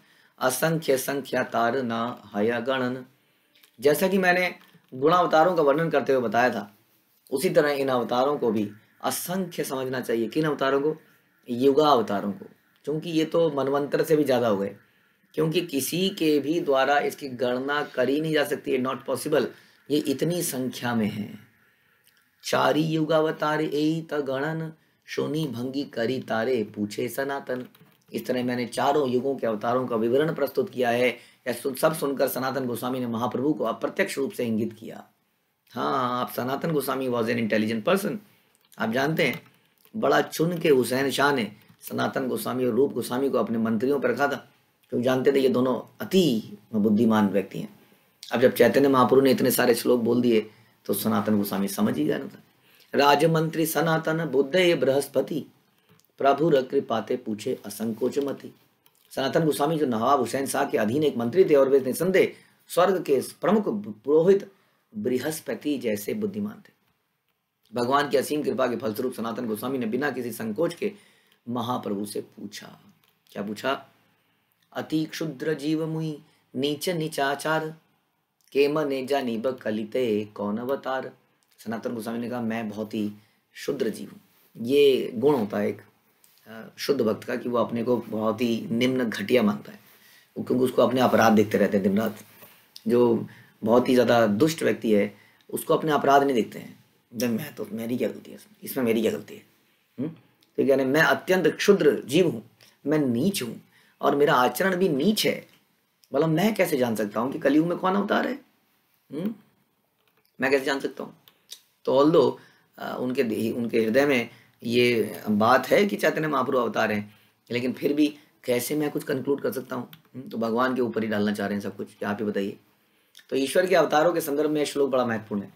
असंख्य संख्या तार ना हया गणन जैसा कि मैंने गुणावतारों का वर्णन करते हुए बताया था उसी तरह इन अवतारों को भी असंख्य समझना चाहिए किन अवतारों को युगा अवतारों को क्योंकि ये तो मनवंतर से भी ज़्यादा हो गए क्योंकि किसी के भी द्वारा इसकी गणना करी नहीं जा सकती है नॉट पॉसिबल ये इतनी संख्या में है चारी युगावतार ए गणन शोनी भंगी करी तारे पूछे सनातन इस तरह मैंने चारों युगों के अवतारों का विवरण प्रस्तुत किया है या सुन, सब सुनकर सनातन गोस्वामी ने महाप्रभु को अप्रत्यक्ष रूप से इंगित किया हाँ आप Sanatan Goswami was an intelligent person आप जानते हैं बड़ा चुन के हुसैन शाह ने सनातन गोस्वामी और रूप गोस्वामी को अपने मंत्रियों पर रखा था क्योंकि जानते थे ये दोनों अति बुद्धिमान व्यक्ति हैं अब जब चैतन्य महापुरु ने इतने सारे श्लोक बोल दिए तो सनातन गोस्वामी समझ ही जाना था था राजमंत्री सनातन बुद्ध ये बृहस्पति प्रभु कृपाते पूछे असंकोच मती सनातन गोस्वामी जो नवाब हुसैन शाह के अधीन एक मंत्री थे और वे निसंदेह स्वर्ग के प्रमुख पुरोहित बृहस्पति जैसे बुद्धिमान थे भगवान की असीम कृपा के फलस्वरूप सनातन गोस्वामी ने बिना किसी संकोच के महाप्रभु से पूछा क्या पूछा अति क्षुद्र जीव मुई नीच नीचाचार के मने जानी कलिते कौन अवतार सनातन गोस्वामी ने कहा मैं बहुत ही शुद्र जीव हूँ ये गुण होता है एक शुद्ध भक्त का कि वो अपने को बहुत ही निम्न घटिया मानता है क्योंकि उसको अपने अपराध देखते रहते हैं दिन रात जो बहुत ही ज़्यादा दुष्ट व्यक्ति है उसको अपने अपराध नहीं देखते हैं देन मैं तो मेरी क्या गलती है इसमें मेरी क्या गलती है हम्म? तो यानी मैं अत्यंत क्षुद्र जीव हूँ मैं नीच हूँ और मेरा आचरण भी नीच है मतलब मैं कैसे जान सकता हूँ कि कलयुग में कौन अवतार है हम्म? मैं कैसे जान सकता हूँ तो ऑल दो उनके उनके हृदय में ये बात है कि चैतन्य महाप्रभु अवतार हैं लेकिन फिर भी कैसे मैं कुछ कंक्लूड कर सकता हूँ हम्म? तो भगवान के ऊपर ही डालना चाह रहे हैं सब कुछ आप ही बताइए तो ईश्वर के अवतारों के संदर्भ में श्लोक बड़ा महत्वपूर्ण है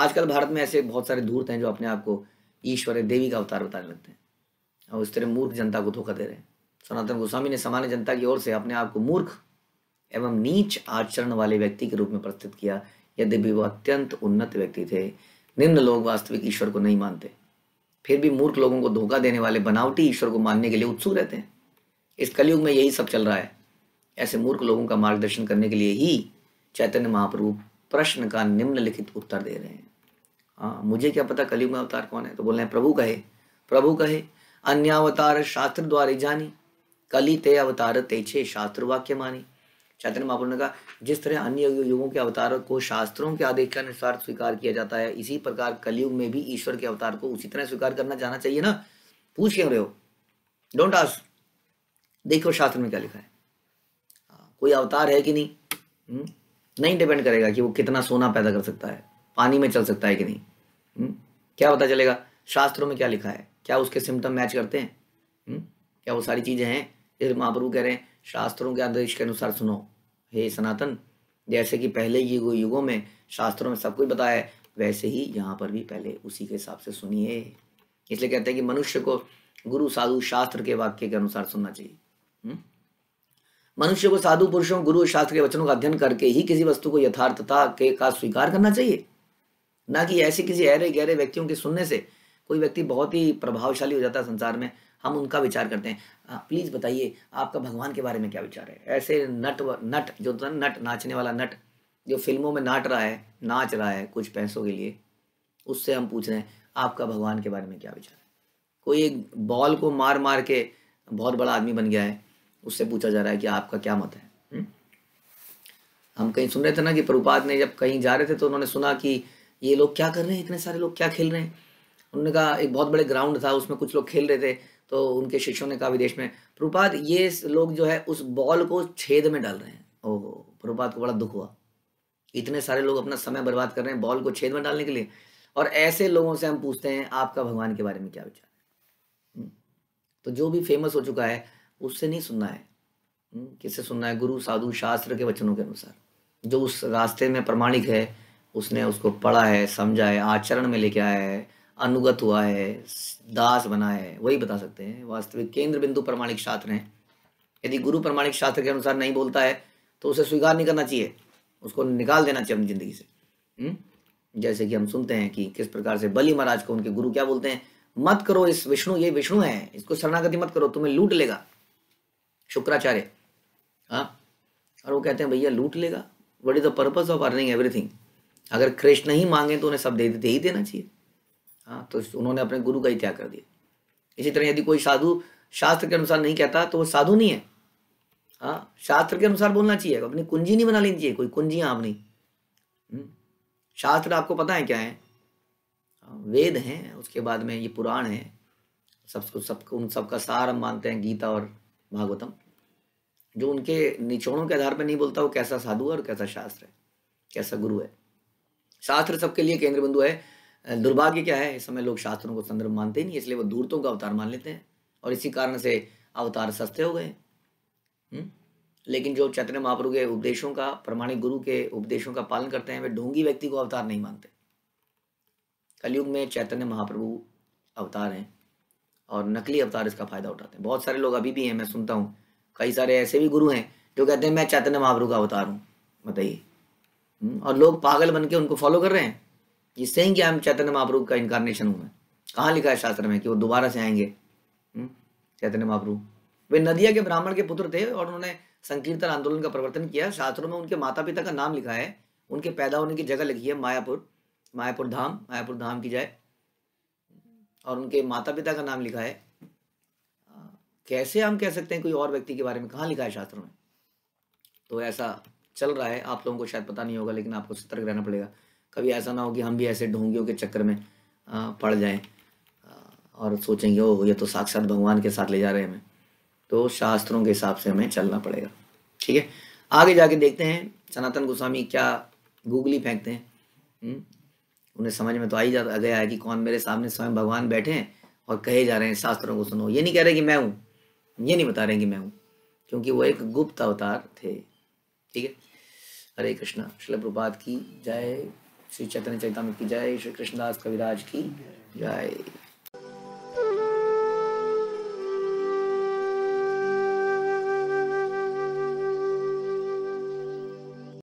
आजकल भारत में ऐसे बहुत सारे धूर्त हैं जो अपने आप को ईश्वर या देवी का अवतार बताने लगते हैं और इस तरह मूर्ख जनता को धोखा दे रहे हैं सनातन गोस्वामी ने सामान्य जनता की ओर से अपने आप को मूर्ख एवं नीच आचरण वाले व्यक्ति के रूप में प्रस्तुत किया यद्यपि वो अत्यंत उन्नत व्यक्ति थे निम्न लोग वास्तविक ईश्वर को नहीं मानते फिर भी मूर्ख लोगों को धोखा देने वाले बनावटी ईश्वर को मानने के लिए उत्सुक रहते हैं इस कलयुग में यही सब चल रहा है ऐसे मूर्ख लोगों का मार्गदर्शन करने के लिए ही चैतन्य महाप्रभु प्रश्न का निम्नलिखित उत्तर दे रहे हैं हाँ मुझे क्या पता कलयुग अवतार कौन है तो बोल रहे हैं प्रभु कहे प्रभु कहे अवतार शास्त्र द्वारे जानी कली ते अवतार तेछे शास्त्र वाक्य मानी चैतन्य महापुर ने कहा जिस तरह अन्य युगों के अवतारों को शास्त्रों के आदेश के अनुसार स्वीकार किया जाता है इसी प्रकार कलयुग में भी ईश्वर के अवतार को उसी तरह स्वीकार करना जाना चाहिए ना पूछ क्यों रहे हो डोंट आस्क देखो शास्त्र में क्या लिखा है हाँ, कोई अवतार है कि नहीं हुँ? हम्म? नहीं डिपेंड करेगा कि वो कितना सोना पैदा कर सकता है पानी में चल सकता है कि नहीं हुँ? हम्म? क्या पता चलेगा शास्त्रों में क्या लिखा है क्या उसके सिम्टम मैच करते हैं हुँ? हम्म? क्या वो सारी चीज़ें हैं जैसे महाप्रभु कह रहे हैं शास्त्रों के आदेश के अनुसार सुनो हे सनातन जैसे कि पहले युगो युगों में शास्त्रों में सब कुछ बताया है वैसे ही यहाँ पर भी पहले उसी के हिसाब से सुनिए इसलिए कहते हैं कि मनुष्य को गुरु साधु शास्त्र के वाक्य के अनुसार सुनना चाहिए हुँ? हम्म? मनुष्य को साधु पुरुषों गुरु शास्त्र के वचनों का अध्ययन करके ही किसी वस्तु को यथार्थता के का स्वीकार करना चाहिए ना कि ऐसे किसी अहरे गहरे व्यक्तियों के सुनने से कोई व्यक्ति बहुत ही प्रभावशाली हो जाता है संसार में हम उनका विचार करते हैं प्लीज़ बताइए आपका भगवान के बारे में क्या विचार है ऐसे नट नट जो नट नाचने वाला नट जो फिल्मों में नाट रहा है नाच रहा है कुछ पैसों के लिए उससे हम पूछ रहे हैं आपका भगवान के बारे में क्या विचार है कोई एक बॉल को मार मार के बहुत बड़ा आदमी बन गया है उससे पूछा जा रहा है कि आपका क्या मत है हुँ? हम्म? हम कहीं सुन रहे थे ना कि प्रभुपाद ने जब कहीं जा रहे थे तो उन्होंने सुना कि ये लोग क्या कर रहे हैं इतने सारे लोग क्या खेल रहे हैं उन्होंने कहा एक बहुत बड़े ग्राउंड था उसमें कुछ लोग खेल रहे थे तो उनके शिष्यों ने कहा विदेश में प्रभुपाद ये लोग जो है उस बॉल को छेद में डाल रहे हैं ओह प्रभुपाद को बड़ा दुख हुआ इतने सारे लोग अपना समय बर्बाद कर रहे हैं बॉल को छेद में डालने के लिए और ऐसे लोगों से हम पूछते हैं आपका भगवान के बारे में क्या विचार है हम्म। तो जो भी फेमस हो चुका है उससे नहीं सुनना है हम्म, किससे सुनना है गुरु साधु शास्त्र के वचनों के अनुसार जो उस रास्ते में प्रमाणिक है उसने उसको पढ़ा है समझा है आचरण में लेके आया है अनुगत हुआ है दास बना है वही बता सकते हैं वास्तविक केंद्र बिंदु प्रमाणिक शास्त्र हैं यदि गुरु प्रमाणिक शास्त्र के अनुसार नहीं बोलता है तो उसे स्वीकार नहीं करना चाहिए उसको निकाल देना चाहिए अपनी ज़िंदगी से हम्म, जैसे कि हम सुनते हैं कि किस प्रकार से बलि महाराज को उनके गुरु क्या बोलते हैं मत करो इस विष्णु ये विष्णु है इसको शरणागति मत करो तुम्हें लूट लेगा शुक्राचार्य हाँ और वो कहते हैं भैया लूट लेगा what is the purpose of earning everything अगर कृष्ण ही मांगे तो उन्हें सब दे दे ही देना चाहिए हाँ तो उन्होंने अपने गुरु का ही त्याग कर दिया इसी तरह यदि कोई साधु शास्त्र के अनुसार नहीं कहता तो वो साधु नहीं है हाँ शास्त्र के अनुसार बोलना चाहिए अपनी कुंजी नहीं बना लेनी चाहिए कोई कुंजियाँ आप नहीं हम्म? शास्त्र आपको पता है क्या है हाँ, वेद हैं उसके बाद में ये पुराण है सब सबको उन सबका सार हम मानते हैं गीता और भागवतम जो उनके निचोड़ों के आधार पर नहीं बोलता वो कैसा साधु है और कैसा शास्त्र है कैसा गुरु है शास्त्र सबके लिए केंद्र बिंदु है दुर्भाग्य क्या है इस समय लोग शास्त्रों को संदर्भ मानते ही नहीं इसलिए वो दूरतों का अवतार मान लेते हैं और इसी कारण से अवतार सस्ते हो गए हम्म? लेकिन जो चैतन्य महाप्रभु के उपदेशों का प्रमाणिक गुरु के उपदेशों का पालन करते हैं वे ढोंगी व्यक्ति को अवतार नहीं मानते कलयुग में चैतन्य महाप्रभु अवतार हैं और नकली अवतार इसका फ़ायदा उठाते हैं बहुत सारे लोग अभी भी हैं मैं सुनता हूँ कई सारे ऐसे भी गुरु हैं जो कहते हैं मैं चैतन्य महाप्रभु का अवतार हूँ बताइए हम्म, और लोग पागल बन के उनको फॉलो कर रहे हैं ये सही कि चैतन्य महाप्रभु का इनकारनेशन हुआ है कहाँ लिखा है शास्त्र में कि वो दोबारा से आएंगे हम्म, चैतन्य महाप्रभु वे नदिया के ब्राह्मण के पुत्र थे और उन्होंने संकीर्तन आंदोलन का प्रवर्तन किया शास्त्रों में उनके माता पिता का नाम लिखा है उनके पैदा होने की जगह लिखी है मायापुर मायापुर धाम मायापुर धाम की जाए और उनके माता पिता का नाम लिखा है कैसे हम कह सकते हैं कोई और व्यक्ति के बारे में कहाँ लिखा है शास्त्र में तो ऐसा चल रहा है आप लोगों को शायद पता नहीं होगा लेकिन आपको सतर्क रहना पड़ेगा कभी ऐसा ना हो कि हम भी ऐसे ढोंगियों के चक्कर में पड़ जाएं और सोचेंगे ओ ये तो साक्षात भगवान के साथ ले जा रहे हैं हमें तो शास्त्रों के हिसाब से हमें चलना पड़ेगा ठीक है आगे जाके देखते हैं सनातन गोस्वामी क्या गूगली फेंकते हैं हम्म? उन्हें समझ में तो आ ही जा गया है कि कौन मेरे सामने स्वयं भगवान बैठे हैं और कहे जा रहे हैं शास्त्रों को सुनो ये नहीं कह रहे कि मैं हूँ ये नहीं बता रहे कि मैं हूँ क्योंकि वो एक गुप्त अवतार थे ठीक है हरे कृष्णा शिल प्रभात की जय श्री चैतन्य चैतन्य की जय श्री कृष्णदास कविराज की जय